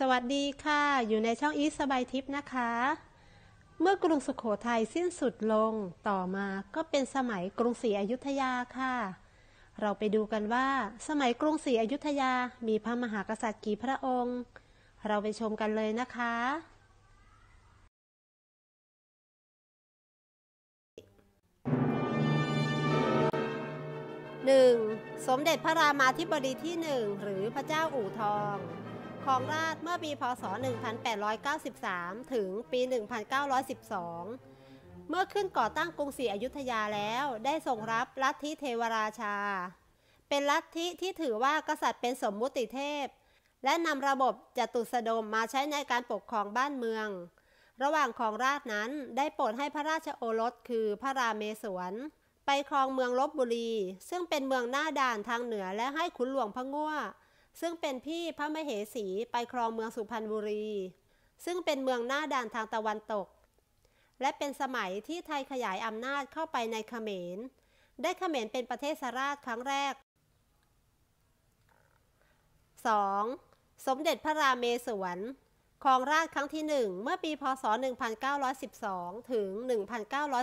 สวัสดีค่ะ อยู่ในช่องอีสบายทิพย์นะคะ เมื่อกรุงสุขโขทัยสิ้นสุดลงต่อมาก็เป็นสมัยกรุงศรีอยุธยาค่ะ เราไปดูกันว่าสมัยกรุงศรีอยุธยามีพระมหากษัตริย์กี่พระองค์ เราไปชมกันเลยนะคะหนึ่งสมเด็จพระรามาธิบดีที่หนึ่งหรือพระเจ้าอู่ทองของราชเมื่อปีพศ 1893 ถึงปี 1912 เมื่อขึ้นก่อตั้งกรุงศรีอยุธยาแล้วได้ส่งรับลัทธิเทวราชา เป็นลัทธิที่ถือว่ากษัตริย์เป็นสมมุติเทพ และนำระบบจตุสดมมาใช้ในการปกครองบ้านเมือง ระหว่างของราชนั้นได้โปรดให้พระราชโอรสคือพระราเมศวร ไปครองเมืองลบบุรี ซึ่งเป็นเมืองหน้าด่านทางเหนือและให้ขุนหลวงพระง่วซึ่งเป็นพี่พระมเหสีไปครองเมืองสุพรรณบุรี ซึ่งเป็นเมืองหน้าด่านทางตะวันตก และเป็นสมัยที่ไทยขยายอำนาจเข้าไปในเขมร ได้เขมรเป็นประเทศสราชครั้งแรก 2. สมเด็จพระรามเมศวรครองราชครั้งที่1เมื่อปีพศ 1912 ถึง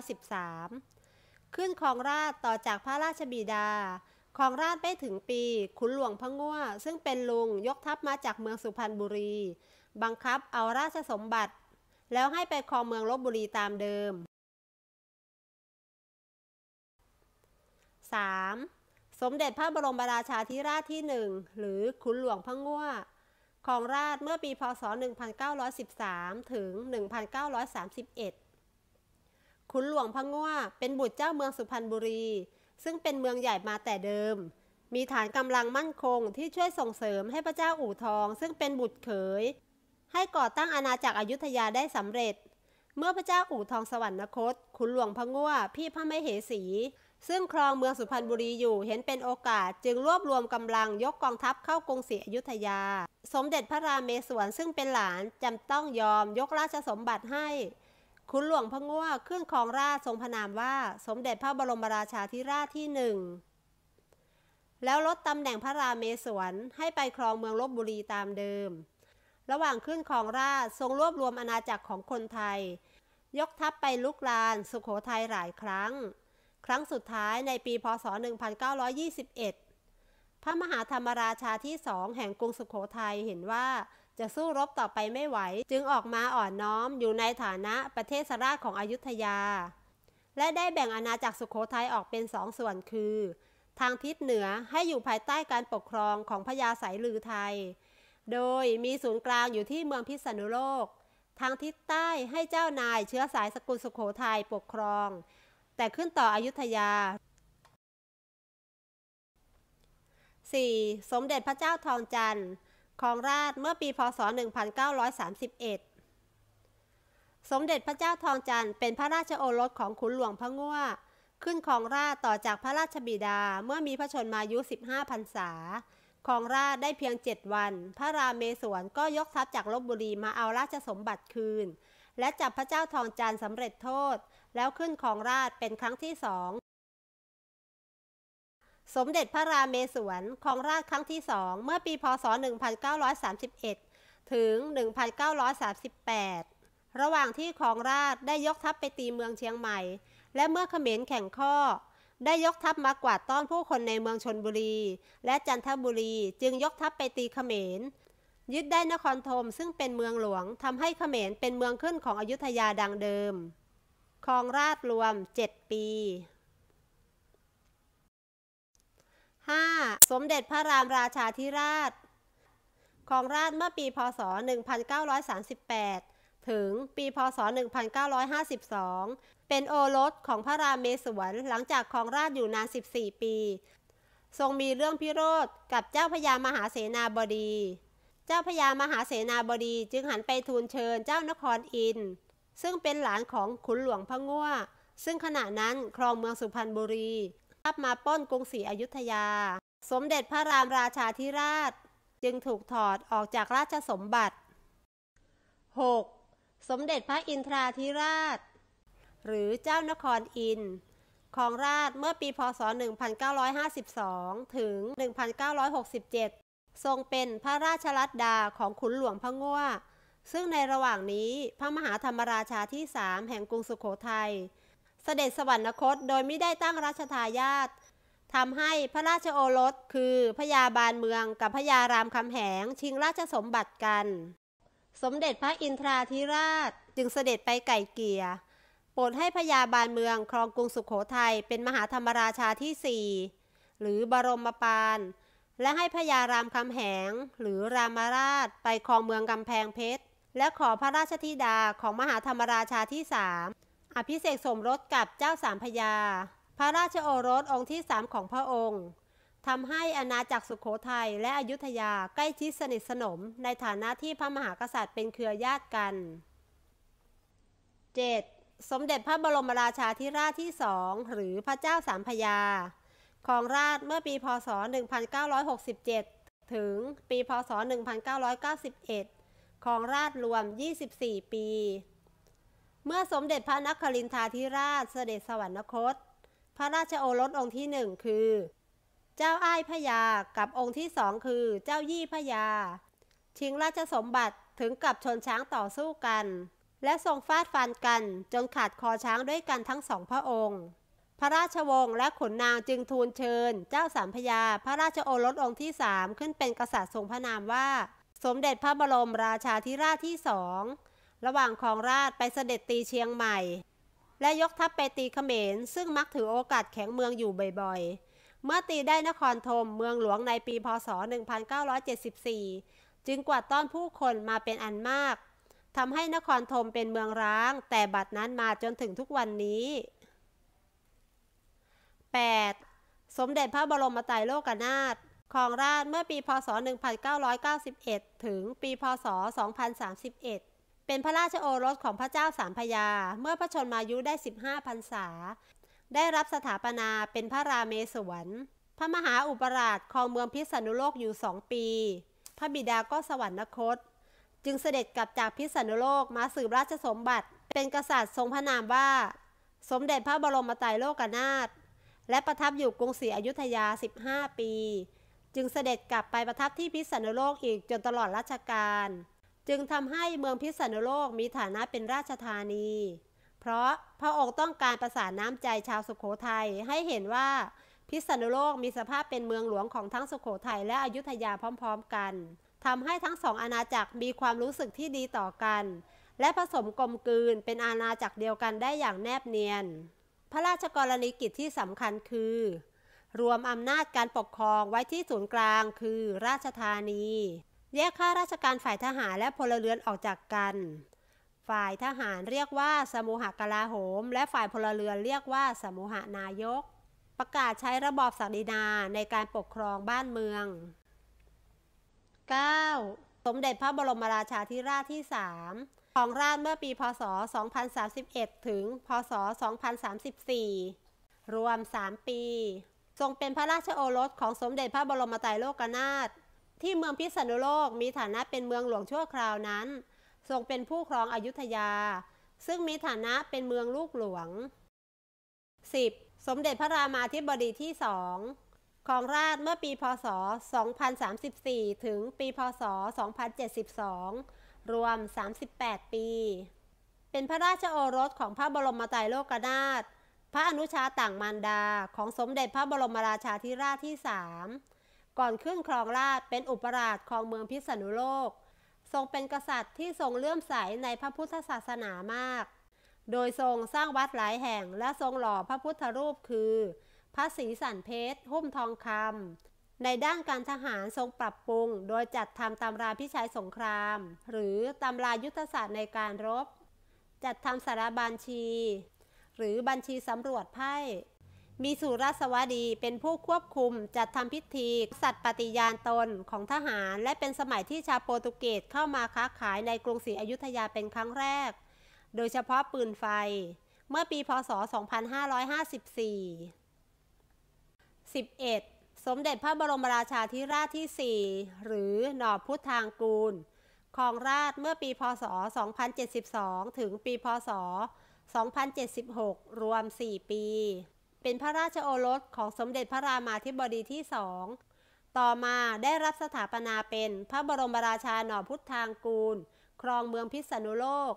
1913 ขึ้นครองราชต่อจากพระราชบิดาของราชไม่ถึงปีขุนหลวงพะง่วซึ่งเป็นลุงยกทัพมาจากเมืองสุพรรณบุรี บังคับเอาราชสมบัติ แล้วให้ไปครองเมืองลบบุรีตามเดิม 3. สมเด็จพระบรมราชาธิราชที่หนึ่งหรือขุนหลวงพะง่วของราชเมื่อปีพศ 1913 ถึง1931ขุนหลวงพะง่วเป็นบุตรเจ้าเมืองสุพรรณบุรีซึ่งเป็นเมืองใหญ่มาแต่เดิม มีฐานกำลังมั่นคงที่ช่วยส่งเสริมให้พระเจ้าอู่ทอง ซึ่งเป็นบุตรเขยให้ก่อตั้งอาณาจักรอยุธยาได้สำเร็จ เมื่อพระเจ้าอู่ทองสวรรคตขุนหลวงพะง่วพี่พระไมเหสี ซึ่งครองเมืองสุพรรณบุรีอยู่ เห็นเป็นโอกาส จึงรวบรวมกำลังยกกองทัพเข้ากรุงศรีอยุธยา สมเด็จพระรามเมศวรซึ่งเป็นหลานจำต้องยอมยกราชสมบัติให้คุณหลวงพระง่วขึ้นครองราชทรงพนามว่าสมเด็จพระบรมราชาธิราชที่หนึ่งแล้วลดตำแหน่งพระราเมศวร ให้ไปครองเมืองลบบุรีตามเดิม ระหว่างขึ้นครองราชทรงรวบรวมอาณาจักรของคนไทย ยกทัพไปลุกลาน สุขโขทัยหลายครั้ง ครั้งสุดท้ายในปีพศ 1921 พระมหาธรรมราชาที่สองแห่งกรุงสุขโขทัยเห็นว่าจะสู้รบต่อไปไม่ไหวจึงออกมาอ่อนน้อมอยู่ในฐานะประเทศราชของอยุธยา และได้แบ่งอาณาจักรสุขโขทัยออกเป็นสองส่วนคือ ทางทิศเหนือให้อยู่ภายใต้การปกครองของพญาสายลือไทย โดยมีศูนย์กลางอยู่ที่เมืองพิษณุโลก ทางทิศใต้ให้เจ้านายเชื้อสายสกุลสุขโขทัยปกครอง แต่ขึ้นต่ออยุธยา 4. สมเด็จพระเจ้าทองจันทร์รองราชเมื่อปีพศ 1931 สมเด็จพระเจ้าทองจันทร์เป็นพระราชโอรสของขุนหลวงพระง่ว ขึ้นครองราชต่อจากพระราชบิดา เมื่อมีพระชนมายุ 15พรรษารองราชได้เพียง 7 วัน พระรามเมศวรก็ยกทัพจากลบบุรีมาเอาราชสมบัติคืน และจับพระเจ้าทองจันทร์สำเร็จโทษ แล้วขึ้นครองราชเป็นครั้งที่สองสมเด็จพระรามเมศวรครองราชครั้งที่สอง เมื่อปีพศ 1931 ถึง 1938 ระหว่างที่ครองราชได้ยกทัพไปตีเมืองเชียงใหม่ และเมื่อเขมรแข่งข้อได้ยกทัพมากวาดต้อนผู้คนในเมืองชนบุรี และจันทบุรีจึงยกทัพไปตีเขมรยึดได้นครธมซึ่งเป็นเมืองหลวงทำให้เขมรเป็นเมืองขึ้นของอยุธยาดังเดิม ครองราชรวม 7 ปี 5. สมเด็จพระรามราชาธิราชของราชเมื่อปีพศ 1938 ถึงปีพศ 1952 เป็นโอรสของพระรามเมศวรหลังจากครองราชอยู่นาน 14 ปี ทรงมีเรื่องพิโรธกับเจ้าพญามหาเสนาบดี เจ้าพญามหาเสนาบดีจึงหันไปทูลเชิญเจ้านครอิน ซึ่งเป็นหลานของขุนหลวงพระง่ว ซึ่งขณะนั้นครองเมืองสุพรรณบุรีทัพมาป้นกรุงศรีอยุธยา สมเด็จพระรามราชาธิราช จึงถูกถอดออกจากราชสมบัติ 6. สมเด็จพระอินทราธิราช หรือเจ้านครอิน ของราชเมื่อปีพศ 1952 ถึง 1967 ทรงเป็นพระราชรัดดาของขุนหลวงพระง่ว ซึ่งในระหว่างนี้พระมหาธรรมราชาที่สามแห่งกรุงสุขโขทยัยเสด็จสวรรคตโดยไม่ได้ตั้งราชทายาททำให้พระราชโอรสคือพญยาบาลเมืองกับพญยารามคำแหงชิงราชสมบัติกัน สมเด็จพระอินทราธิราชจึงเสด็จไปไก่เกียโปรดให้พญยาบาลเมือง ครองกรุงสุขโขทัยเป็นมหาธรรมราชาที่สี่หรือบรมปานและให้พญยารามคำแหงหรือรามราชไปครองเมืองกำแพงเพชรและขอพระราชธิดาของมหาธรรมราชาที่สามอภิเษกสมรสกับเจ้าสามพญาพระราชโอรสองค์ที่สามของพระองค์ ทำให้อาณาจักรสุขโขทัยและอยุธยาใกล้ชิดสนิทสนมในฐานะที่พระมหากษัตริย์เป็นเครือญาติกัน 7. สมเด็จพระบรมราชาธิราชที่สองหรือพระเจ้าสามพญาของราชเมื่อปีพศ 1967 ถึงปีพศ 1991 ของราชรวม 24 ปีเมื่อสมเด็จพระนครินทราธิราชเสด็จสวรรคต พระราชโอรสองค์ที่หนึ่งคือ เจ้าอ้ายพยากับองค์ที่สองคือเจ้ายี่พยาชิงราชสมบัติถึงกับชนช้างต่อสู้กัน และทรงฟาดฟันกัน จนขาดคอช้างด้วยกันทั้งสองพระองค์ พระราชวงศ์และขุนนางจึงทูลเชิญ เจ้าสามพญาพระราชโอรสองค์ที่สามขึ้นเป็นกษัตริย์ทรงพระนามว่า สมเด็จพระบรมราชาธิราชที่สองระหว่างของราชไปเสด็จตีเชียงใหม่ และยกทัพไปตีเขมรซึ่งมักถือโอกาสแข็งเมืองอยู่บ่อยๆเมื่อตีได้นครธมเมืองหลวงในปีพศ 1974 จึงกวาดต้อนผู้คนมาเป็นอันมากทำให้นครธมเป็นเมืองร้าง แต่บัดนั้นมาจนถึงทุกวันนี้ 8. สมเด็จพระบรมไตรโลกนาถของราชเมื่อปีพศ 1991 ถึงปีพศ 2031เป็นพระราชโอรสของพระเจ้าสามพยา เมื่อพระชนมายุได้ 15พรรษา ได้รับสถาปนาเป็นพระราเมศวรพระมหาอุปราชครองเมืองพิษณุโลกอยู่สองปี พระบิดาก็สวรรคต จึงเสด็จกลับจากพิษณุโลกมาสืบราชสมบัติ เป็นกษัตริย์ทรงพระนามว่า สมเด็จพระบรมไตรโลกนาถและประทับอยู่กรุงศรีอยุธยา 15 ปี จึงเสด็จกลับไปประทับที่พิษณุโลกอีกจนตลอดราชการจึงทำให้เมืองพิษณุโลกมีฐานะเป็นราชธานี เพราะพระองค์ต้องการประสานน้ำใจชาวสุขโขทัยให้เห็นว่าพิษณุโลกมีสภาพเป็นเมืองหลวงของทั้งสุขโขทัยและอยุธยาพร้อมๆกันทำให้ทั้งสองอาณาจักรมีความรู้สึกที่ดีต่อกัน และผสมกลมกลืนเป็นอาณาจักรเดียวกันได้อย่างแนบเนียน พระราชกรณีกิจที่สำคัญคือ รวมอำนาจการปกครองไว้ที่ศูนย์กลางคือราชธานีแยกข้าราชการฝ่ายทหาร และพลเรือนออกจากกัน ฝ่ายทหารเรียกว่า สมุหกลาโหม และฝ่ายพลเรือน เรียกว่า สมุหนายก ประกาศใช้ระบอบศักดินาในการปกครองบ้านเมือง 9. สมเด็จพระบรมราชาธิราชที่3ของราชเมื่อปี พศ 2031ถึงพศ 2034 รวม 3 ปี ทรงเป็นพระราชโอรสของสมเด็จพระบรมไตรโลกนาถที่เมืองพิษณุโลกมีฐานะเป็นเมืองหลวงชั่วคราวนั้น ทรงเป็นผู้ครองอยุธยา ซึ่งมีฐานะเป็นเมืองลูกหลวง 10. สมเด็จพระรามาธิบดีที่สองครองราชเมื่อปีพศ 2034ถึงปีพศ2072รวม 38 ปี เป็นพระราชโอรสของพระบรมไตรโลกนาถพระอนุชาต่างมารดาของสมเด็จพระบรมราชาธิราชที่สามก่อนขึ้นครองราชเป็นอุปราชของเมืองพิษณุโลก ทรงเป็นกษัตริย์ที่ทรงเลื่อมใสในพระพุทธศาสนามาก โดยทรงสร้างวัดหลายแห่งและทรงหล่อพระพุทธรูปคือ พระศรีสันเพชรหุ้มทองคำ ในด้านการทหารทรงปรับปรุงโดยจัดทำตำราพิชัยสงคราม หรือตำรายุทธศาสตร์ในการรบ จัดทำสารบัญชี หรือบัญชีสำรวจไพ่มีสุรสวดีเป็นผู้ควบคุมจัดทำพิธี สัตว์ปฏิญาณตนของทหารและเป็นสมัยที่ชาวโปรตุเกสเข้ามาค้าขายในกรุงศรีอยุธยาเป็นครั้งแรก โดยเฉพาะปืนไฟ เมื่อปีพศ 2554 11. สมเด็จพระบรมราชาธิราชที่ 4 หรือหนอบพุทธางกูลครองราชเมื่อปีพศ2072 ถึงปีพศ 2076 รวม 4 ปีเป็นพระราชโอรสของสมเด็จพระรามาธิบดีที่สอง ต่อมาได้รับสถาปนาเป็นพระบรมราชาหน่อพุทธางกูล ครองเมืองพิษณุโลก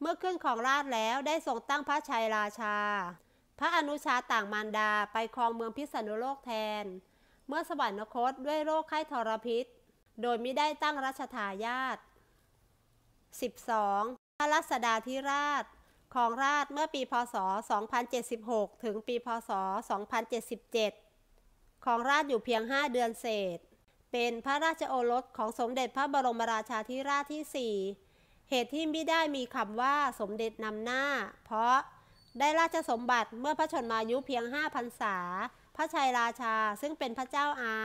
เมื่อขึ้นของราชแล้วได้ทรงตั้งพระชัยราชา พระอนุชาต่างมารดาไปครองเมืองพิษณุโลกแทน เมื่อสวรรคตด้วยโรคไข้ทรพิษ โดยไม่ได้ตั้งรัชทายาท 12. พระรัศดาธิราชของราชเมื่อปีพศ 2076 ถึงปีพศ 2077ของราชอยู่เพียง 5 เดือนเศษ เป็นพระราชโอรสของสมเด็จพระบรมราชาธิราชที่4เหตุที่ไม่ได้มีคำว่าสมเด็จนำหน้า เพราะได้ราชสมบัติเมื่อพระชนมายุเพียง5พรรษา พระชัยราชาซึ่งเป็นพระเจ้าอา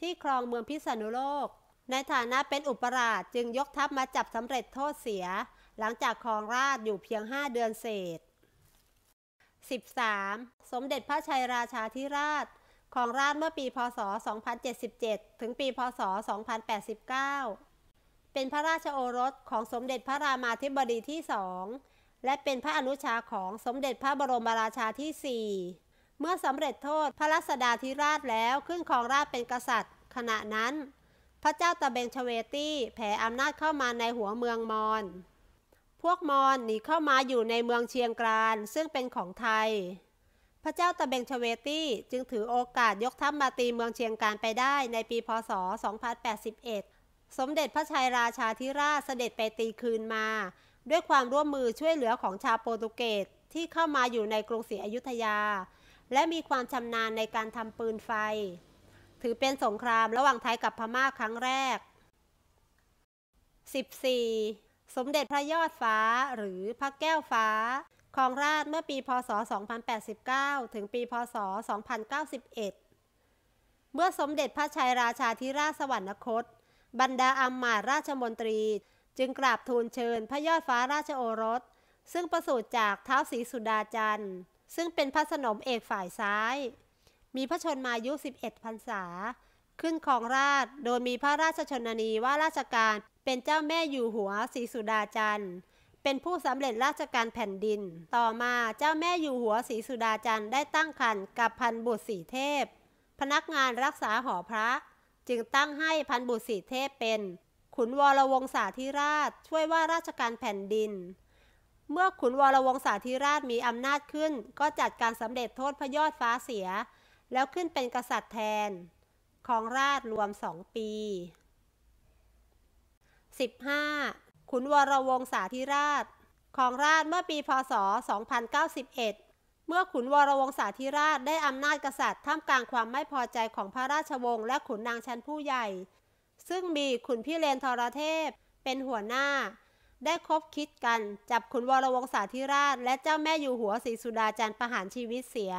ที่ครองเมืองพิษณุโลก ในฐานะเป็นอุปราชจึงยกทัพมาจับสำเร็จโทษเสียหลังจากครองราชอยู่เพียง 5 เดือนเศษ 13. สมเด็จพระชัยราชาธิราชครองราชเมื่อปีพศ 2077 ถึงปีพศ2089 เป็นพระราชโอรสของสมเด็จพระรามาธิบดีที่สอง และเป็นพระอนุชาของสมเด็จพระบรมราชาที่สี่เมื่อสำเร็จโทษพระรัศดาธิราชแล้วขึ้นครองราชเป็นกษัตริย์ ขณะนั้น พระเจ้าตะเบงชเวตี้แผ่อำนาจเข้ามาในหัวเมืองมอญวกมอญหนีเข้ามาอยู่ในเมืองเชียงกรานซึ่งเป็นของไทยพระเจ้าตะเบงชเวตี้จึงถือโอกาสยกทัพมาตีเมืองเชียงกรานไปได้ในปีพศ2081สมเด็จพระชัยราชาธิราชเสด็จไปตีคืนมา ด้วยความร่วมมือช่วยเหลือของชาวโปรตุเกสที่เข้ามาอยู่ในกรุงศรีอยุธยา และมีความชำนาญในการทำปืนไฟ ถือเป็นสงครามระหว่างไทยกับพม่าครั้งแรก 14สมเด็จพระยอดฟ้าหรือพระแก้วฟ้าครองราชเมื่อปีพศ 2089 ถึงปีพศ 2091 เมื่อสมเด็จพระชัยราชาธิราชสวรรคต บรรดาอัมมาราชมนตรีจึงกราบทูลเชิญพระยอดฟ้าราชโอรส ซึ่งประสูติจากเท้าศรีสุดาจันทร์ ซึ่งเป็นพระสนมเอกฝ่ายซ้าย มีพระชนมายุ 11พรรษา ขึ้นครองราช โดยมีพระราชชนนีว่าราชการเป็นเจ้าแม่ อยู่ หัวศรีสุดาจันทร์ เป็นผู้สำเร็จราชการแผ่นดิน ต่อมาเจ้าแม่ อยู่ หัวศรีสุดาจันทร์ได้ตั้งคันกับพันบุตรสีเทพ พนักงานรักษาหอพระ จึงตั้งให้พันบุตรสีเทพเป็น ขุนวรวงศาธิราชช่วยว่าราชการแผ่นดิน เมื่อขุนวรวงศาธิราชมีอำนาจขึ้นก็จัดการสำเร็จโทษพยอดฟ้าเสีย แล้วขึ้นเป็นกษัตริย์แทนของราชรวมสองปี 15. ขุนวรวงศาธิราช ของราชเมื่อปีพศ2091 เมื่อขุนวรวงศาธิราชได้อำนาจกษัตริย์ท่ามกลางความไม่พอใจของพระราชวงศ์และขุนนางชั้นผู้ใหญ่ ซึ่งมีขุนพี่เลนทรเทพเป็นหัวหน้า ได้คบคิดกันจับขุนวรวงศาธิราชและเจ้าแม่อยู่หัวศรีสุดาจันทร์ประหารชีวิตเสีย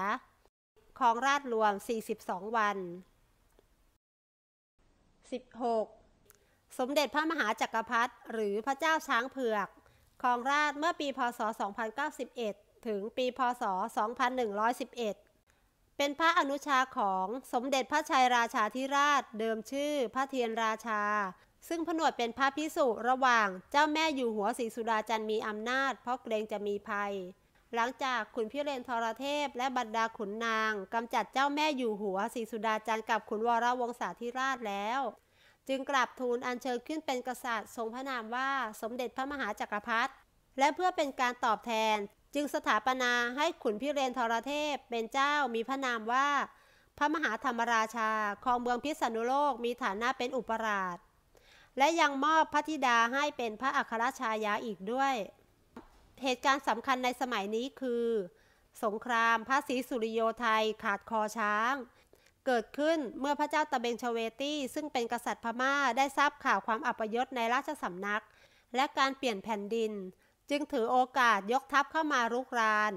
ของราชรวม42 วัน 16สมเด็จพระมหาจักรพรรดิหรือพระเจ้าช้างเผือกครองราชเมื่อปีพศ 2091 ถึงปีพศ 2111 เป็นพระอนุชาของสมเด็จพระชัยราชาธิราชเดิมชื่อพระเทียนราชา ซึ่งผนวดเป็นพระพิสุระหว่าง เจ้าแม่อยู่หัวศรีสุดาจันมีอำนาจ เพราะเกรงจะมีภัย หลังจากขุนพิเรนทรเทพและบรรดาขุนนางกำจัดเจ้าแม่อยู่หัวศรีสุดาจันกับขุนวรวงศาธิราชแล้วจึงกราบทูลอัญเชิญขึ้นเป็นกษัตริย์ทรงพระนามว่าสมเด็จพระมหาจักรพรรดิ และเพื่อเป็นการตอบแทนจึงสถาปนาให้ขุนพิเรนทรเทพเป็นเจ้ามีพระนามว่าพระมหาธรรมราชาครองเมืองพิษณุโลกมีฐานะเป็นอุปราช และยังมอบพระธิดาให้เป็นพระอัครชายาอีกด้วย เหตุการณ์สำคัญในสมัยนี้คือ สงครามพระศรีสุริโยไทยขาดคอช้างเกิดขึ้นเมื่อพระเจ้าตะเบงชเวตี้ ซึ่งเป็นกษัตริย์พม่าได้ทราบข่าวความอัปยศในราชสำนัก และการเปลี่ยนแผ่นดิน จึงถือโอกาสยกทัพเข้ามารุกราน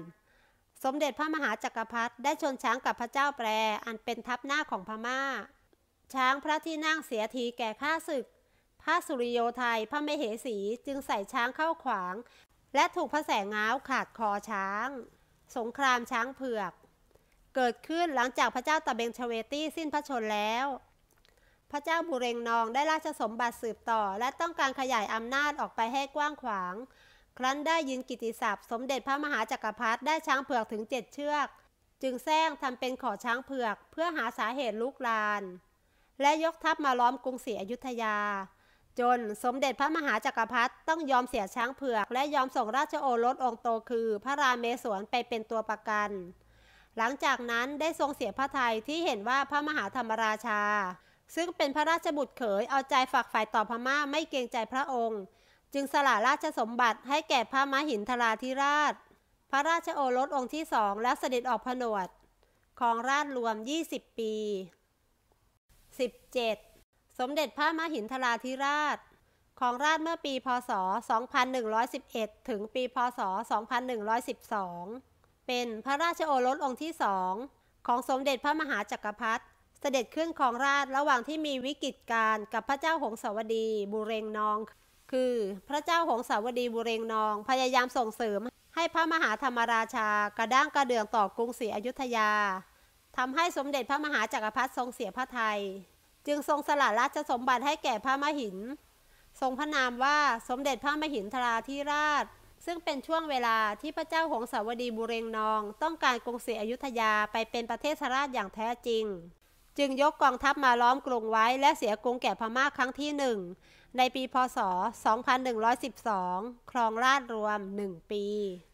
สมเด็จพระมหาจักรพรรดิได้ชนช้างกับพระเจ้าแปรอันเป็นทัพหน้าของพม่า ช้างพระที่นั่งเสียทีแก่ข้าศึก พระสุริโยไทยพระมเหสีจึงใส่ช้างเข้าขวาง และถูกพระแสงเงาขาดคอช้าง สงครามช้างเผือกเกิดขึ้นหลังจากพระเจ้าตะเบงชเวตี้สิ้นพระชนแล้ว พระเจ้าบุเรงนองได้ราชสมบัติสืบต่อ และต้องการขยายอำนาจออกไปให้กว้างขวาง ครั้นได้ยินกิติศัพท์ สมเด็จพระมหาจากักรพรรดิได้ช้างเผือกถึงเจ็ดเชือก จึงแซงทำเป็นขอช้างเผือก เพื่อหาสาเหตุลุกลาน และยกทัพมาล้อมกรุงศรีอยุธยา จนสมเด็จพระมหาจากักรพรรดิต้องยอมเสียช้างเผือก และยอมส่งราชโอรสองโตคือ พระรามเมศวรไปเป็นตัวประกันหลังจากนั้นได้ทรงเสียพระไทยที่เห็นว่าพระมหาธรรมราชา ซึ่งเป็นพระราชบุตรเขยเอาใจฝักฝ่ายต่อพม่าไม่เกรงใจพระองค์ จึงสละราชสมบัติให้แก่พระมหินทราธิราช พระราชโอรสองค์ที่สองแล้วเสด็จออกผนวดครองราชรวม 20 ปี 17. สมเด็จพระมหินทราธิราชของราชเมื่อปีพศ 2111 ถึงปีพศ 2112เป็นพระราชโอรสองค์ที่สองของสมเด็จพระมหาจักรพรรดิเสด็จขึ้นครองราชระหว่างที่มีวิกฤตการกับพระเจ้าหงสาวดีบุเรงนอง คือพระเจ้าหงสาวดีบุเรงนองพยายามส่งเสริม ให้พระมหาธรรมราชา กระด้างกระเดื่องต่อกรุงศรีอยุธยา ทำให้สมเด็จพระมหาจักรพรรดิทรงเสียพระไทย จึงทรงสละราชสมบัติให้แก่พระมหินทรงพระนามว่าสมเด็จพระมหินทราธิราชซึ่งเป็นช่วงเวลาที่พระเจ้าหงสาวดีบุเรงนองต้องการกรุงศรีอยุธยาไปเป็นประเทศราชอย่างแท้จริง จึงยกกองทัพมาล้อมกรุงไว้และเสียกรุงแก่พม่าครั้งที่หนึ่งในปีพศ 2112 ครองราชรวม 1 ปี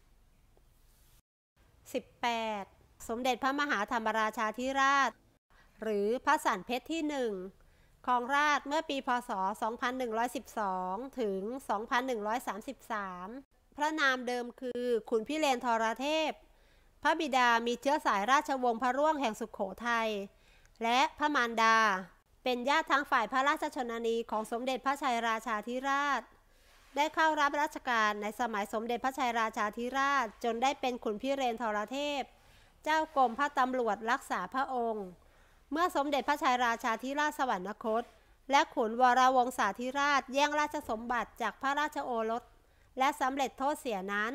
18 สมเด็จพระมหาธรรมราชาธิราช หรือพระสันเพชรที่หนึ่งครองราชเมื่อปีพศ 2112 ถึง 2133พระนามเดิมคือขุนพิเรนทรเทพ พระบิดามีเชื้อสายราชวงศ์พระร่วงแห่งสุขโขทัย และพระมารดา เป็นญาติทางฝ่ายพระราชชนนีของสมเด็จพระชัยราชาธิราช ได้เข้ารับราชการในสมัยสมเด็จพระชัยราชาธิราช จนได้เป็นขุนพิเรนทรเทพ เจ้ากรมพระตำรวจรักษาพระองค์ เมื่อสมเด็จพระชัยราชาธิราชสวรรคต และขุนวรวงศาธิราชแย่งราชสมบัติจากพระราชโอรสและสำเร็จโทษเสียนั้น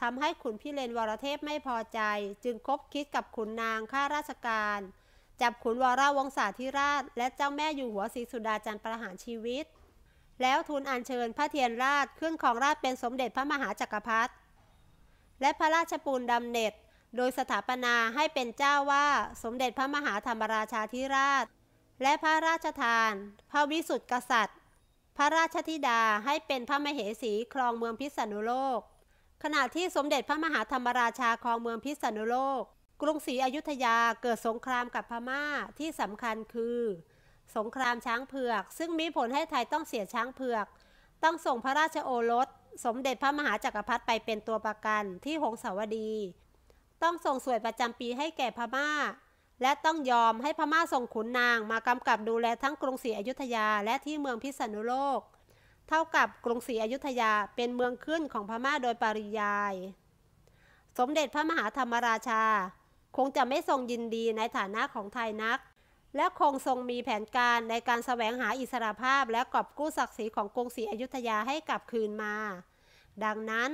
ทำให้ขุนพิเรนวรเทพไม่พอใจจึงคบคิดกับขุนนางข้าราชการ จับขุนวราวงศาธิราช และเจ้าแม่อยู่หัวศรีสุดาจันทร์ประหารชีวิต แล้วทูลอัญเชิญพระเทียนราชขึ้นของราชเป็นสมเด็จพระมหาจักรพรรดิและพระราชปูนดำเน็ตโดยสถาปนาให้เป็นเจ้าว่าสมเด็จพระมหาธรรมราชาธิราช และพระราชทาน พระวิสุทธิกษัตริย์พระราชธิดาให้เป็นพระมเหสี ครองเมืองพิษณุโลก ขณะที่สมเด็จพระมหาธรรมราชา ครองเมืองพิษณุโลก กรุงศรีอยุธยาเกิดสงครามกับพม่าที่สำคัญคือ สงครามช้างเผือก ซึ่งมีผลให้ไทยต้องเสียช้างเผือก ต้องส่งพระราชโอรส สมเด็จพระมหาจากักรพรรดิไปเป็นตัวประกันที่หงสาวดี ต้องส่งสวยประจำปีให้แก่พม่าและต้องยอมให้พม่าส่งขุนนางมากำกับดูแลทั้งกรุงศรีอยุธยาและที่เมืองพิษณุโลก เท่ากับกรุงศรีอยุธยาเป็นเมืองขึ้นของพม่าโดยปริยาย สมเด็จพระมหาธรรมราชาคงจะไม่ทรงยินดีในฐานะของไทยนัก และคงทรงมีแผนการในการสแสวงหาอิสรภาพและกอบกู้ศักดิ์ศรีของกรุงศรีอยุธยาให้กลับคืนมา ดังนั้น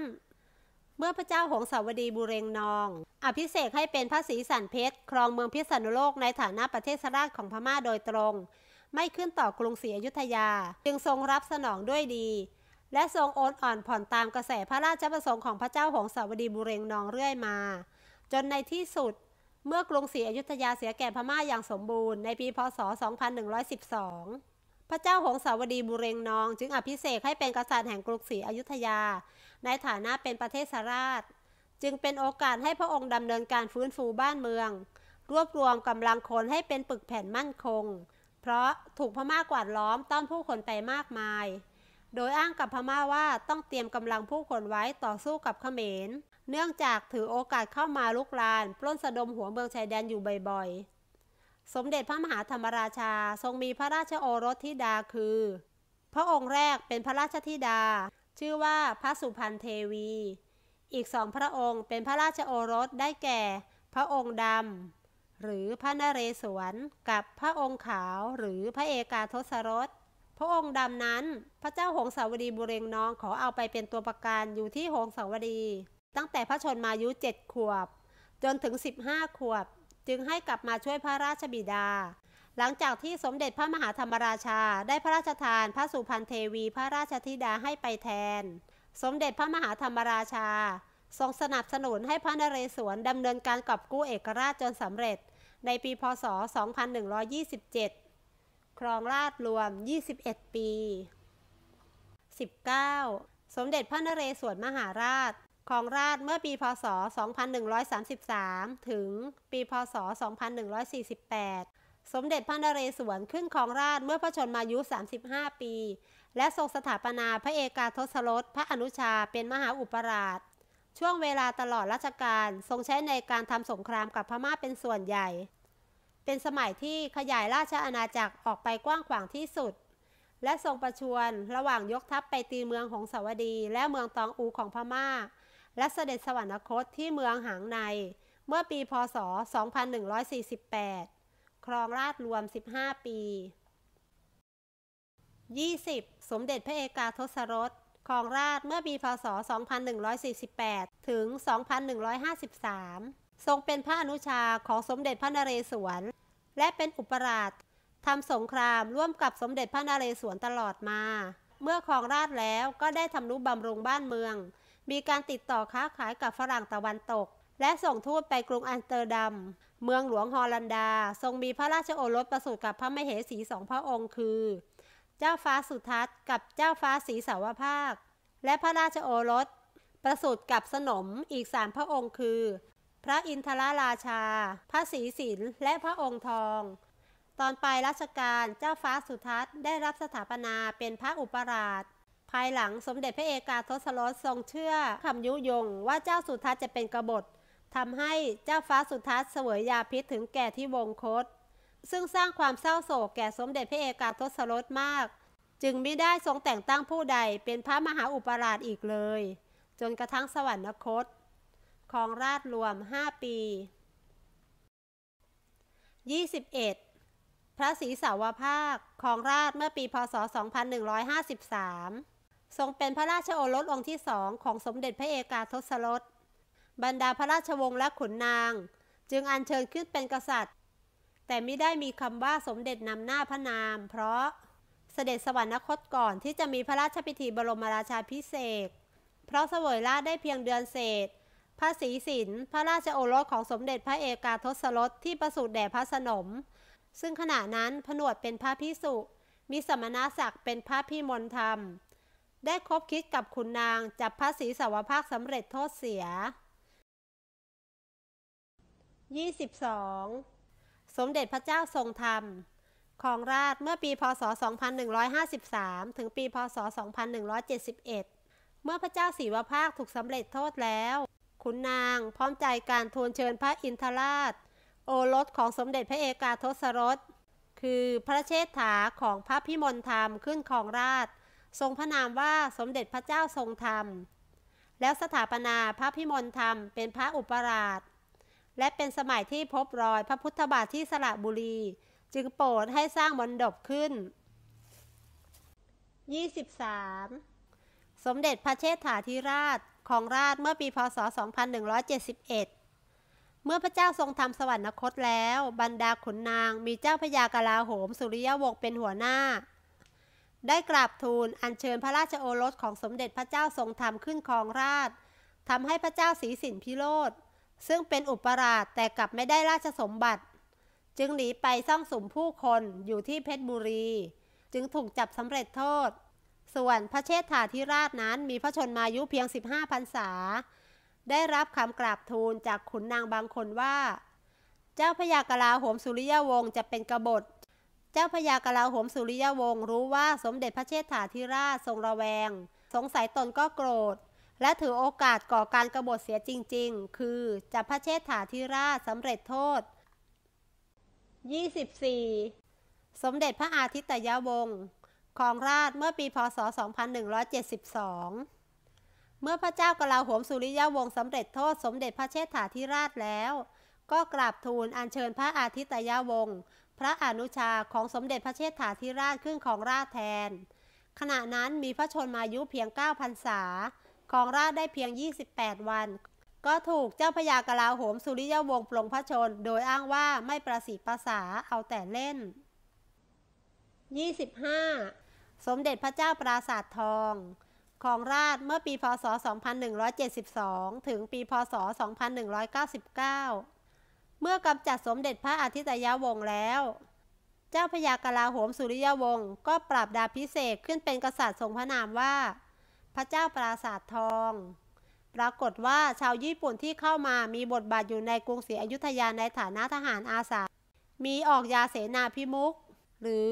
เมื่อพระเจ้าหงสาวดีบุเรงนอง อภิเษกให้เป็นพระศรีสันเพชรครองเมืองพิษณุโลกในฐานะประเทศราชของพม่าโดยตรง ไม่ขึ้นต่อกรุงศรีอยุธยา จึงทรงรับสนองด้วยดี และทรงโอนอ่อนผ่อนตามกระแสพระราชประสงค์ของพระเจ้าหงสาวดีบุเรงนองเรื่อยมา จนในที่สุดเมื่อกรุงศรีอยุธยาเสียแก่พม่าอย่างสมบูรณ์ในปีพศ 2112 พระเจ้าหงสาวดีบุเรงนองจึงอภิเษกให้เป็นกษัตริย์แห่งกรุงศรีอยุธยาในฐานะเป็นประเทศราชจึงเป็นโอกาสให้พระองค์ดำเนินการฟื้นฟูบ้านเมือง รวบรวมกำลังคนให้เป็นปึกแผ่นมั่นคง เพราะถูกพม่ากวาดล้อมต้อนผู้คนไปมากมาย โดยอ้างกับพม่าว่าต้องเตรียมกำลังผู้คนไว้ต่อสู้กับเขมร เนื่องจากถือโอกาสเข้ามาลุกลานปล้นสะดมหัวเมืองชายแดนอยู่บ่อยๆ สมเด็จพระมหาธรรมราชาทรงมีพระราชโอรสธิดาคือ พระองค์แรกเป็นพระราชธิดาชื่อว่าพระสุพรรณเทวี อีกสองพระองค์เป็นพระราชโอรสได้แก่ พระองค์ดำ หรือพระนเรศวร กับพระองค์ขาวหรือพระเอกาทศรส พระองค์ดำนั้นพระเจ้าหงสาวดีบุเรงน้อง ขอเอาไปเป็นตัวประกันอยู่ที่ หงสาวดี ตั้งแต่พระชนมายุเจ็ดขวบ จนถึง 15 ขวบจึงให้กลับมาช่วยพระราชบิดาหลังจากที่สมเด็จพระมหาธรรมราชาได้พระราชทานพระสุพรรณเทวีพระราชธิดาให้ไปแทน สมเด็จพระมหาธรรมราชา ทรงสนับสนุนให้พระนเรศวรดำเนินการกอบกู้เอกราชจนสำเร็จในปีพศ 2127 ครองราชรวม 21 ปี 19. สมเด็จพระนเรศวรมหาราช ครองราชเมื่อปีพศ 2133 ถึงปีพศ 2148สมเด็จพระนเรศวรขึ้นครองราชเมื่อพระชนมายุ 35 ปี และทรงสถาปนาพระเอกาทศรสพระอนุชาเป็นมหาอุปราช ช่วงเวลาตลอดราชการทรงใช้ในการทำสงครามกับพม่าเป็นส่วนใหญ่ เป็นสมัยที่ขยายราชอาณาจักรออกไปกว้างขวางที่สุด และทรงประชวรระหว่างยกทัพไปตีเมืองของสาวดีและเมืองตองอูของพม่า และเสด็จสวรรคตที่เมืองหางใน เมื่อปีพศ 2148ครองราชรวม 15 ปี 20. สมเด็จพระเอกาทศรสครองราชเมื่อปีพศ 2148 ถึง 2153 ทรงเป็นพระอนุชาของสมเด็จพระนเรศวร และเป็นอุปราชทำสงครามร่วมกับสมเด็จพระนเรศวรตลอดมา เมื่อครองราชแล้วก็ได้ทำนุบำรุงบ้านเมือง มีการติดต่อค้าขายกับฝรั่งตะวันตก และส่งทูตไปกรุงอันสเตอร์ดัมเมืองหลวงฮอลันดา ทรงมีพระราชโอรสประสูติกับพระมเหสีสองพระองค์คือ เจ้าฟ้าสุทัศน์กับเจ้าฟ้าศรีสาวภาคและพระราชโอรส ประสูติกับสนมอีกสามพระองค์คือ พระอินทราราชา พระศรีศิลและพระองค์ทอง ตอนปลายรัชกาลเจ้าฟ้าสุทัศน์ ได้รับสถาปนาเป็นพระอุปราช ภายหลังสมเด็จพระเอกาทศรสทรงเชื่อคำยุยง ว่าเจ้าสุทัศน์จะเป็นกบฏทำให้เจ้าฟ้าสุทัศน์เสวยยาพิษถึงแก่ที่วงคต ซึ่งสร้างความเศร้าโศกแก่สมเด็จพระเอกาทศรสมาก จึงไม่ได้ทรงแต่งตั้งผู้ใดเป็นพระมหาอุปราชอีกเลย จนกระทั่งสวรรคตครองราชรวม 5 ปี 21 พระศรีสาวภาครองราชเมื่อปีพศ 2153 ทรงเป็นพระราชโอรสองค์ที่สองของสมเด็จพระเอกาทศรสบรรดาพระราชวงศ์และขุนนาง จึงอัญเชิญขึ้นเป็นกษัตริย์ แต่ไม่ได้มีคำว่าสมเด็จนำหน้าพระนาม เพราะเสด็จสวรรคตก่อนที่จะมีพระราชพิธีบรมราชาพิเศษเพราะเสวยราชได้เพียงเดือนเศษพระศรีสินพระราชโอรสของสมเด็จพระเอกาทศรสที่ประสูติแด่พระสนม ซึ่งขณะนั้นผนวดเป็นพระพิสุมีสมณศักดิ์เป็นพระพิมลธรรมได้คบคิดกับคุณนางจับพระศรีสาวภาคสำเร็จโทษเสีย 22. สมเด็จพระเจ้าทรงธรรมของราช เมื่อปีพศ2153 ถึงปีพศ2171 เมื่อพระเจ้าศีวภาคถูกสำเร็จโทษแล้ว ขุนนางพร้อมใจการทูลเชิญพระอินทราช โอรสของสมเด็จพระเอกาทศรส คือพระเชษฐาของพระพิมลธรรมขึ้นของราช ทรงพระนามว่าสมเด็จพระเจ้าทรงธรรม แล้วสถาปนาพระพิมลธรรมเป็นพระอุปราชและเป็นสมัยที่พบรอยพระพุทธบาทที่สระบุรี จึงโปรดให้สร้างมนดบขึ้น 23. สมเด็จพระเชษฐาธิราช ของราชเมื่อปีพศ2171 เมื่อพระเจ้าทรงทำสวรรคตแล้วบรรดาขุนนางมีเจ้าพยากลาโหมสุริยวงศ์เป็นหัวหน้า ได้กราบทูลอัญเชิญพระราชโอรสของสมเด็จพระเจ้าทรงธรรมขึ้นครองราชทำให้พระเจ้าสีสินพิโรธซึ่งเป็นอุปราชแต่กลับไม่ได้ราชสมบัติ จึงหนีไปซ่องสมผู้คนอยู่ที่เพชรบุรี จึงถูกจับสำเร็จโทษ ส่วนพระเชษฐาธิราชนั้นมีพระชนมายุเพียง 15 พรรษา ได้รับคำกราบทูลจากขุนนางบางคนว่า เจ้าพยากราโหมสุริยวงศ์จะเป็นกบฏ เจ้าพญากราโหมสุริยวงศ์รู้ว่าสมเด็จพระเชษฐาธิราชทรงระแวง สงสัยตนก็โกรธและถือโอกาสก่อการกรบฏเสียจริง ๆ คือจับพระเชษฐาธิราชสำเร็จโทษ 24 สมเด็จพระอาทิตยวงศ์ของราชเมื่อปีพศ2172เมื่อพระเจ้ากลาหหมสุริยวงศ์สำเร็จโทษสมเด็จพระเชษฐาธิราชแล้ว ก็กราบทูลอัญเชิญพระอาทิตยวงศ์ พระอนุชาของสมเด็จพระเชษฐาธิราชขึ้นของราชแทน ขณะนั้นมีพระชนมายุเพียง9พ0 0ษาของราชได้เพียง 28 วัน ก็ถูกเจ้าพญากลาโหมสุริยวงศ์ปลงพระชนโดยอ้างว่าไม่ประสีภาษาเอาแต่เล่น 25. สมเด็จพระเจ้าปราสาททองของราชเมื่อปีพศ2172 ถึงปีพศ 2199 เมื่อกำจัดสมเด็จพระอาทิตยวงศ์แล้ว เจ้าพญากลาโหมสุริยวงศ์ก็ปรับดาพิเศษขึ้นเป็นกษัตริย์ทรงพระนามว่าพระเจ้าปราสาททอง ปรากฏว่าชาวญี่ปุ่นที่เข้ามามีบทบาทอยู่ในกรุงศรีอยุธยาในฐานะทหารอาสา มีออกยาเสนาพิมุกหรือ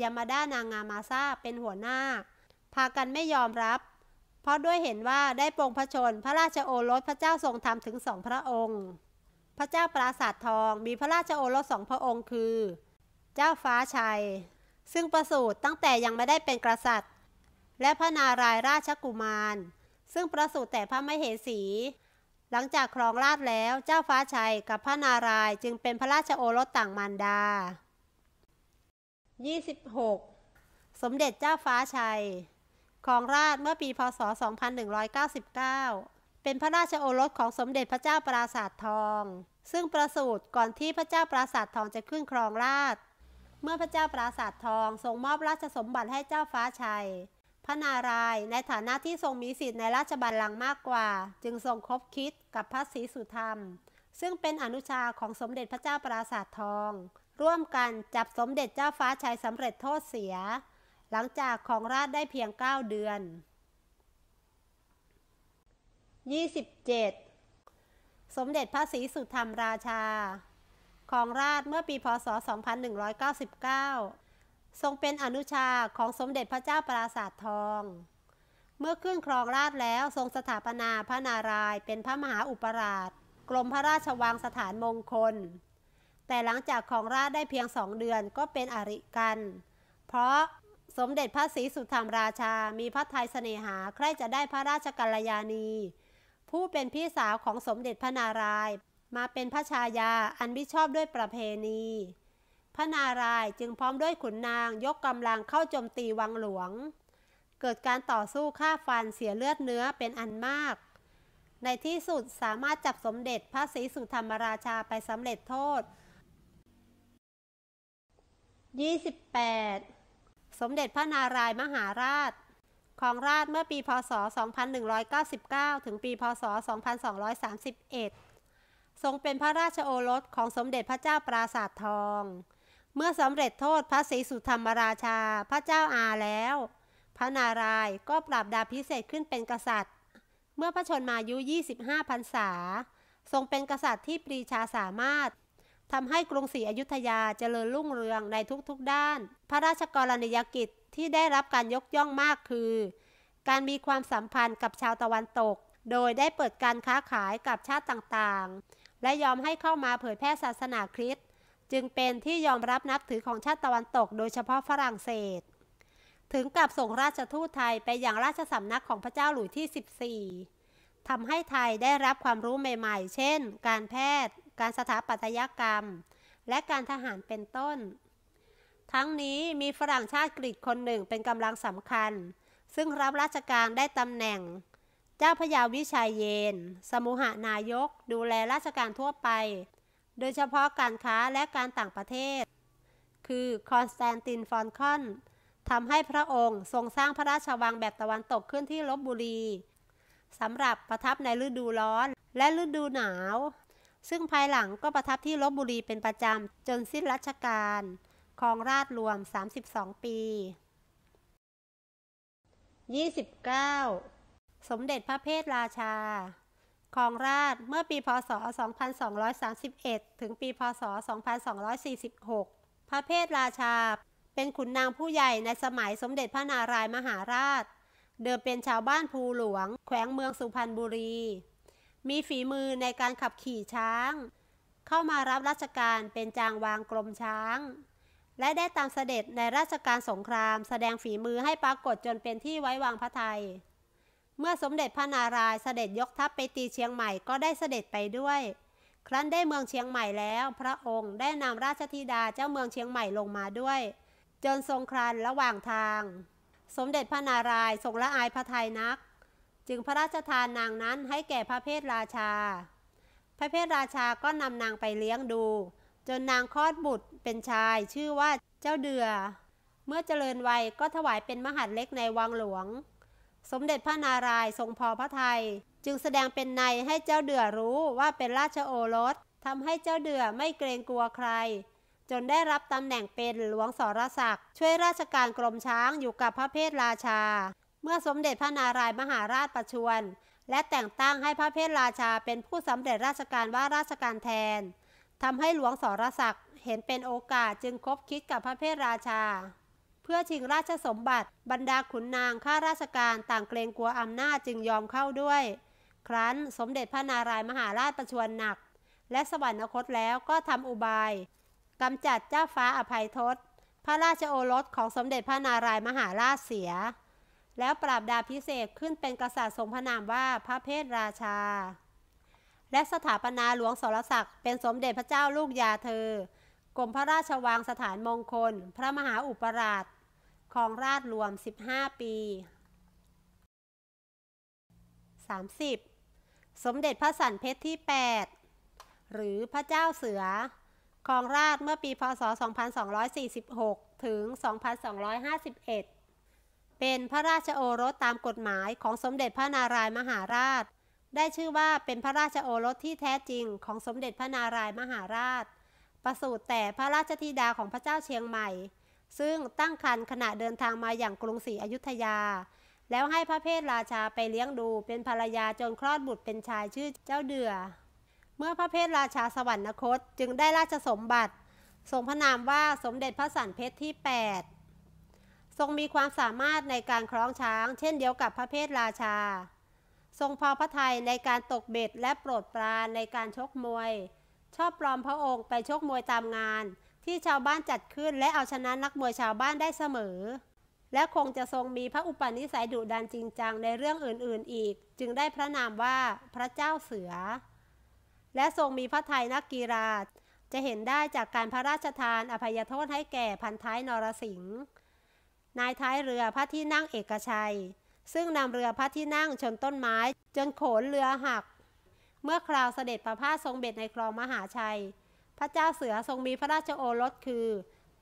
ยามาดานางงามาซาเป็นหัวหน้า พากันไม่ยอมรับ เพราะด้วยเห็นว่าได้ปรงพระชนพระราชโอรสพระเจ้าทรงทำถึงสองพระองค์ พระเจ้าปราสาททองมีพระราชโอรสสองพระองค์ คือ เจ้าฟ้าชัย ซึ่งประสูติตั้งแต่ยังไม่ได้เป็นกษัตริย์และพระนารายราชกุมาร ซึ่งประสูติแต่พระมเหสี หลังจากครองราชแล้วเจ้าฟ้าชัยกับพระนารายจึงเป็นพระราชโอรสต่างมารดา 26 สมเด็จเจ้าฟ้าชัย ครองราชเมื่อปีพศ2199 เป็นพระราชโอรสของสมเด็จพระเจ้าปราสาททอง ซึ่งประสูติก่อนที่พระเจ้าปราสาททองจะขึ้นครองราช เมื่อพระเจ้าปราสาททองทรงมอบราชสมบัติให้เจ้าฟ้าชัยระนารายณ์ในฐานะที่ทรงมีสิทธิ์ในราชบัลลังก์มากกว่า จึงทรงคบคิดกับพระศรีสุธรรม ซึ่งเป็นอนุชาของสมเด็จพระเจ้าปราสาททอง ร่วมกันจับสมเด็จเจ้าฟ้าชัยสำเร็จโทษเสีย หลังจากของราชได้เพียง 9 เดือน 27 สมเด็จพระศรีสุธรรมราชา ของราชเมื่อปี พศ 2199ทรงเป็นอนุชาของสมเด็จพระเจ้าปราสาททอง เมื่อขึ้นครองราชแล้วทรงสถาปนาพระนารายณ์เป็นพระมหาอุปราชกรมพระราชวังสถานมงคล แต่หลังจากครองราชได้เพียงสองเดือนก็เป็นอริกัน เพราะสมเด็จพระศรีสุธรรมราชามีพระทัยเสน่หาใครจะได้พระราชกัลยาณี ผู้เป็นพี่สาวของสมเด็จพระนารายณ์มาเป็นพระชายาอันมิชอบด้วยประเพณีพระนารายจึงพร้อมด้วยขุนนางยกกำลังเข้าโจมตีวังหลวง เกิดการต่อสู้ฆ่าฟันเสียเลือดเนื้อเป็นอันมาก ในที่สุดสามารถจับสมเด็จพระศรีสุธรรมราชาไปสำเร็จโทษ28สมเด็จพระนารายมหาราช ของราชเมื่อปีพศ 2199 ถึงปีพศ 2231 ทรงเป็นพระราชโอรสของสมเด็จพระเจ้าปราสาททองเมื่อสำเร็จโทษพระศรีสุธรรมราชาพระเจ้าอาแล้ว พระนารายณ์ก็ปรับดาพิเศษขึ้นเป็นกษัตริย์ เมื่อพระชนมายุ 25พรรษา ทรงเป็นกษัตริย์ที่ปรีชาสามารถทำให้กรุงศรีอยุธยาเจริญรุ่งเรืองในทุกๆ ด้าน พระราชกรณียกิจที่ได้รับการยกย่องมากคือ การมีความสัมพันธ์กับชาวตะวันตก โดยได้เปิดการค้าขายกับชาติต่างๆ และยอมให้เข้ามาเผยแพร่ศาสนาคริสต์จึงเป็นที่ยอมรับนับถือของชาติตะวันตกโดยเฉพาะฝรั่งเศส ถึงกับส่งราชทูตไทยไปยังราชสำนักของพระเจ้าหลุยที่ 14ทำให้ไทยได้รับความรู้ใหม่ๆ เช่นการแพทย์ การสถาปัตยกรรม และการทหารเป็นต้น ทั้งนี้มีฝรั่งชาติกรีกคนหนึ่งเป็นกำลังสำคัญ ซึ่งรับราชการได้ตำแหน่ง เจ้าพยาวิชัยเยนสมุหานายกดูแลราชการทั่วไปโดยเฉพาะการค้าและการต่างประเทศ คือคอนสแตนตินฟอนคอนทำให้พระองค์ทรงสร้างพระราชวังแบบตะวันตกขึ้นที่ลบบุรีสำหรับประทับในฤดูร้อนและฤดูหนาว ซึ่งภายหลังก็ประทับที่ลบบุรีเป็นประจำจนสิ้นรัชกาลครองราชรวม 32 ปี 29 สมเด็จพระเพทราชาของราชเมื่อปีพศ 2231 ถึงปีพศ 2246 พระเพทราชาเป็นขุนนางผู้ใหญ่ในสมัยสมเด็จพระนารายมหาราช เดิมเป็นชาวบ้านภูหลวง แขวงเมืองสุพรรณบุรี มีฝีมือในการขับขี่ช้าง เข้ามารับราชการเป็นจางวางกรมช้าง และได้ตามเสด็จในราชการสงครามแสดงฝีมือให้ปรากฏจนเป็นที่ไว้วางพระยัยเมื่อสมเด็จพระนารายณ์เสด็จยกทัพไปตีเชียงใหม่ก็ได้เสด็จไปด้วย ครั้นได้เมืองเชียงใหม่แล้ว พระองค์ได้นำราชธิดาเจ้าเมืองเชียงใหม่ลงมาด้วย จนทรงครันระหว่างทาง สมเด็จพระนารายณ์ทรงละอายพระทัยนัก จึงพระราชทานนางนั้นให้แก่พระเพทราชา พระเพทราชาก็นำนางไปเลี้ยงดู จนนางคลอดบุตรเป็นชายชื่อว่าเจ้าเดือ เมื่อเจริญวัยก็ถวายเป็นมหาดเล็กในวังหลวงสมเด็จพระนารายณ์ทรงพอพระทัยจึงแสดงเป็นในให้เจ้าเดือรู้ว่าเป็นราชโอรสทำให้เจ้าเดือไม่เกรงกลัวใคร จนได้รับตำแหน่งเป็นหลวงสรศักดิ์ ช่วยราชการกรมช้างอยู่กับพระเพทราชา เมื่อสมเด็จพระนารายณ์มหาราชประชวรและแต่งตั้งให้พระเพทราชาเป็นผู้สำเร็จราชการว่าราชการแทนทำให้หลวงสรศักดิ์เห็นเป็นโอกาสจึงคบคิดกับพระเพทราชาพื่อชิงราชสมบัติ บรรดาขุนนางข้าราชการต่างเกรงกลัวอำนาจจึงยอมเข้าด้วย ครั้นสมเด็จพระนารายมหาราชประชวรหนัก และสวรรคตแล้วก็ทำอุบายกำจัดเจ้าฟ้าอภัยทศ พระราชโอรสของสมเด็จพระนารายมหาราชเสีย แล้วปราบดาพิเศษขึ้นเป็นกษัตริย์ทรงพระนามว่าพระเพทราชา และสถาปนาหลวงสรศักดิ์เป็นสมเด็จพระเจ้าลูกยาเธอกรมพระราชวังสถานมงคล พระมหาอุปราชครองราชรวม 15 ปี 30. สมเด็จพระสันเพชรที่ 8 หรือพระเจ้าเสือครองราช เมื่อปีพศ 2246ถึง2251 เป็นพระราชโอรสตามกฎหมายของสมเด็จพระนารายมหาราช ได้ชื่อว่าเป็นพระราชโอรสที่แท้จริงของสมเด็จพระนารายมหาราช ประสูติแต่พระราชธิดาของพระเจ้าเชียงใหม่ซึ่งตั้งครรภ์ขณะเดินทางมาอย่างกรุงศรีอยุธยา แล้วให้พระเพทราชาไปเลี้ยงดูเป็นภรรยาจนคลอดบุตรเป็นชายชื่อเจ้าเดือเมื่อพระเพทราชาสวรรคตจึงได้ราชสมบัติ ทรงพระนามว่าสมเด็จพระสันเพชรที่ 8 ทรงมีความสามารถในการคล้องช้างเช่นเดียวกับพระเพทราชา ทรงพอพระทัยในการตกเบ็ดและโปรดปรานในการชกมวย ชอบปลอมพระองค์ไปชกมวยตามงานที่ชาวบ้านจัดขึ้นและเอาชนะนักมวยชาวบ้านได้เสมอ และคงจะทรงมีพระอุปนิสัยดุดันจริงจังในเรื่องอื่น ๆอีก จึงได้พระนามว่าพระเจ้าเสือ และทรงมีพระทัยนักกีฬาจะเห็นได้จากการพระราชทานอภัยโทษให้แก่พันท้ายนรสิงห์ นายท้ายเรือพระที่นั่งเอกชัย ซึ่งนำเรือพระที่นั่งชนต้นไม้ จนโขนเรือหัก เมื่อคราวเสด็จประพาสทรงเบ็ดในคลองมหาชัยพระเจ้าเสือทรงมีพระราชโอรสคือ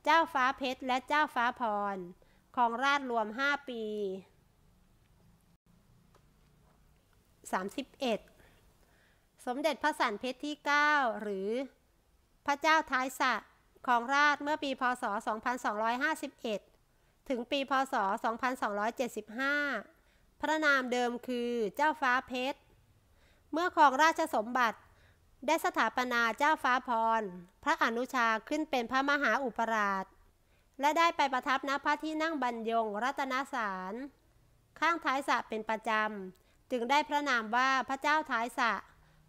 เจ้าฟ้าเพชรและเจ้าฟ้าพร ของราชรวม 5 ปี 31 สมเด็จพระสันเพชรที่ 9 หรือ พระเจ้าท้ายสะของราชเมื่อปีพศ2251 ถึงปีพศ2275 พระนามเดิมคือเจ้าฟ้าเพชรเมื่อครองราชสมบัติได้สถาปนาเจ้าฟ้าพร พระอนุชาขึ้นเป็นพระมหาอุปราช และได้ไปประทับณพระที่นั่งบรรยงรัตนสาร ข้างท้ายสะเป็นประจำ จึงได้พระนามว่าพระเจ้าท้ายสะ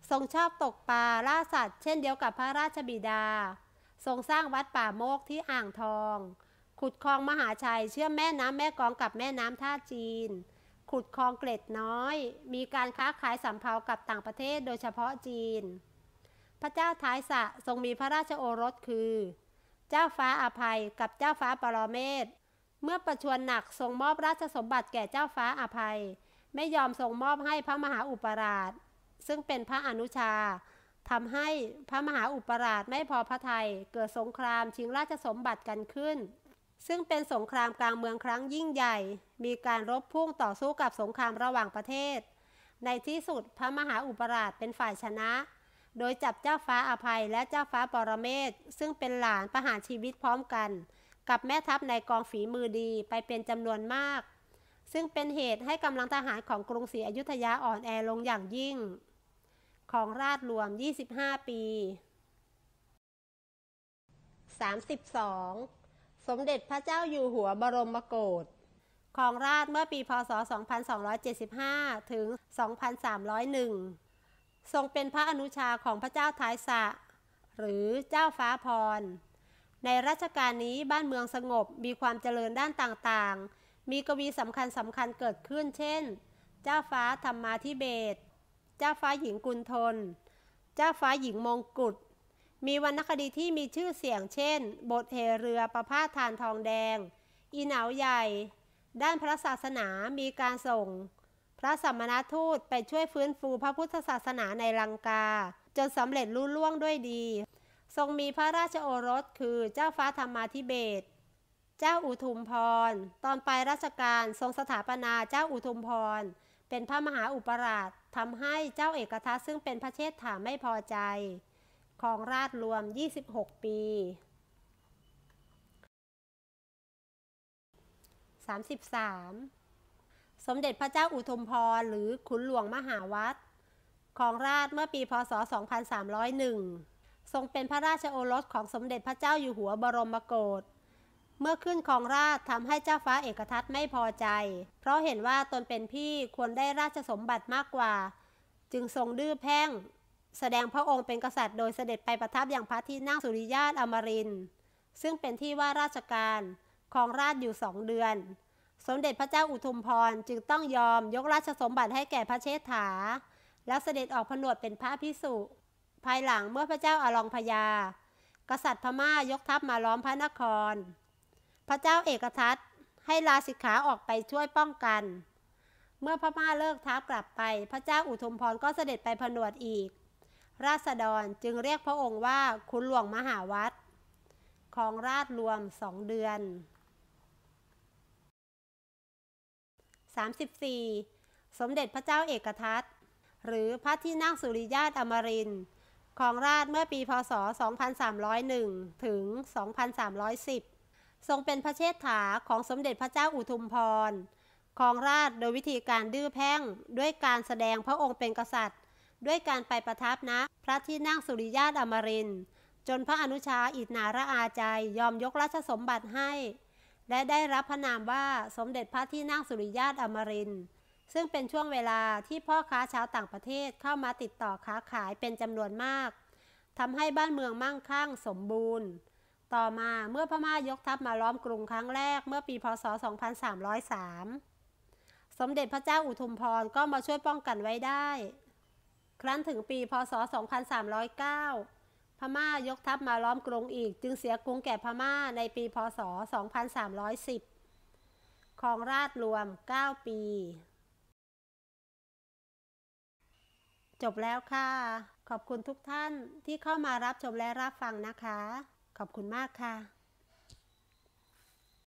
ทรงชอบตกปลาล่าสัตว์ เช่นเดียวกับพระราชบิดา ทรงสร้างวัดป่าโมกที่อ่างทอง ขุดคลองมหาชัยเชื่อมแม่น้ำแม่กองกับแม่น้ำท่าจีน ขุดคลองเกร็ดน้อย มีการค้าขายสำเภากับต่างประเทศโดยเฉพาะจีนพระเจ้าท้ายสะทรงมีพระราชโอรสคือ เจ้าฟ้าอาภัยกับเจ้าฟ้าปรเมศเมื่อประชวรหนักทรงมอบราชสมบัติแก่เจ้าฟ้าอาภัย ไม่ยอมทรงมอบให้พระมหาอุปราช ซึ่งเป็นพระอนุชาทำให้พระมหาอุปราชไม่พอพระทยเกิดสงครามชิงราชสมบัติกันขึ้น ซึ่งเป็นสงครามกลางเมืองครั้งยิ่งใหญ่ มีการรบพุ่งต่อสู้กับสงครามระหว่างประเทศ ในที่สุดพระมหาอุปราชเป็นฝ่ายชนะโดยจับเจ้าฟ้าอาภัยและเจ้าฟ้าปรเมศซึ่งเป็นหลานประหารชีวิตพร้อมกัน กับแม่ทัพในกองฝีมือดีไปเป็นจำนวนมาก ซึ่งเป็นเหตุให้กำลังทหารของกรุงศรีอยุธยาอ่อนแอลงอย่างยิ่ง ของราชรวม 25 ปี 32 สมเด็จพระเจ้าอยู่หัวบรมโกศของราชเมื่อปีพศ 2275 ถึง 2301ทรงเป็นพระอนุชาของพระเจ้าทายสะหรือเจ้าฟ้าพรในรัชกาลนี้บ้านเมืองสงบมีความเจริญด้านต่างๆ มีกวีสำคัญสำคัญเกิดขึ้นเช่น เจ้าฟ้าธรรมาธิเบศเจ้าฟ้าหญิงกุลทน เจ้าฟ้าหญิงมงกุฎ มีวรรณคดีที่มีชื่อเสียงเช่น บทเทเรือประพาทานทองแดง อีหนาวใหญ่ ด้านพระศาสนามีการส่งพระสัมมาทูตไปช่วยฟื้นฟูพระพุทธศาสนาในลังกา จนสำเร็จรุ่ล่วงด้วยดี ทรงมีพระราชโอรสคือเจ้าฟ้าธรรมาธิเบศเจ้าอุทุมพร ตอนปลายราชการทรงสถาปนาเจ้าอุทุมพร เป็นพระมหาอุปราชทำให้เจ้าเอกทัศซึ่งเป็นพระเชษฐาไม่พอใจ ของราชรวม 26 ปี 33สมเด็จพระเจ้าอุทุมพรหรือขุนหลวงมหาวัดของราชเมื่อปีพศ 2301 ทรงเป็นพระราชโอรสของสมเด็จพระเจ้าอยู่หัวบรมโกศ เมื่อขึ้นครองราชทำให้เจ้าฟ้าเอกทัตไม่พอใจ เพราะเห็นว่าตนเป็นพี่ควรได้ราชสมบัติมากกว่า จึงทรงดื้อแพ่งแสดงพระองค์เป็นกษัตริย์โดยเสด็จไปประทับอย่างพระที่นั่งสุริยาตอมรินซึ่งเป็นที่ว่าราชการครองราชอยู่สองเดือนสมเด็จพระเจ้าอุทุมพรจึงต้องยอมยกราชสมบัติให้แก่พระเชษฐา แล้วเสด็จออกผนวดเป็นพระพิสุภายหลังเมื่อพระเจ้าอารองพยากษัตริย์พม่ายกทัพมาล้อมพระนคร พระเจ้าเอกทัศให้ลาสิกขาออกไปช่วยป้องกัน เมื่อพม่าเลิกทัพกลับไป พระเจ้าอุทุมพรก็เสด็จไปผนวดอีก ราษฎรจึงเรียกพระองค์ว่าคุณหลวงมหาวัดของราชรวมสองเดือน 34. สมเด็จพระเจ้าเอกทัตหรือพระที่นั่งสุริยาตอมรินครองราชเมื่อปีพศ2301ถึง2310 ทรงเป็นพระเชษฐาของสมเด็จพระเจ้าอุทุมพรครองราชโดยวิธีการดื้อแพ่งด้วยการแสดงพระองค์เป็นกษัตริย์ ด้วยการไปประทับนะพระที่นั่งสุริยาตอมรินจนพระอนุชาอิจนาระอาใจยอมยกราชสมบัติให้และได้รับพระนามว่าสมเด็จพระที่นั่งสุริยาตอมริน ซึ่งเป็นช่วงเวลาที่พ่อค้าชาวต่างประเทศเข้ามาติดต่อค้าขายเป็นจำนวนมากทำให้บ้านเมืองมั่งคั่งสมบูรณ์ ต่อมาเมื่อพม่ายกทัพมาล้อมกรุงครั้งแรก เมื่อปีพศ 2303 สมเด็จพระเจ้าอุทุมพรก็มาช่วยป้องกันไว้ได้ ครั้นถึงปีพศ2309พม่ายกทัพมาล้อม กรุงอีกจึงเสียกรุงแก่พม่าในปีพศ 2310ครองราชรวม 9 ปี จบแล้วค่ะ ขอบคุณทุกท่านที่เข้ามารับ ชม และรับ ฟังนะคะ ขอบคุณมากค่ะ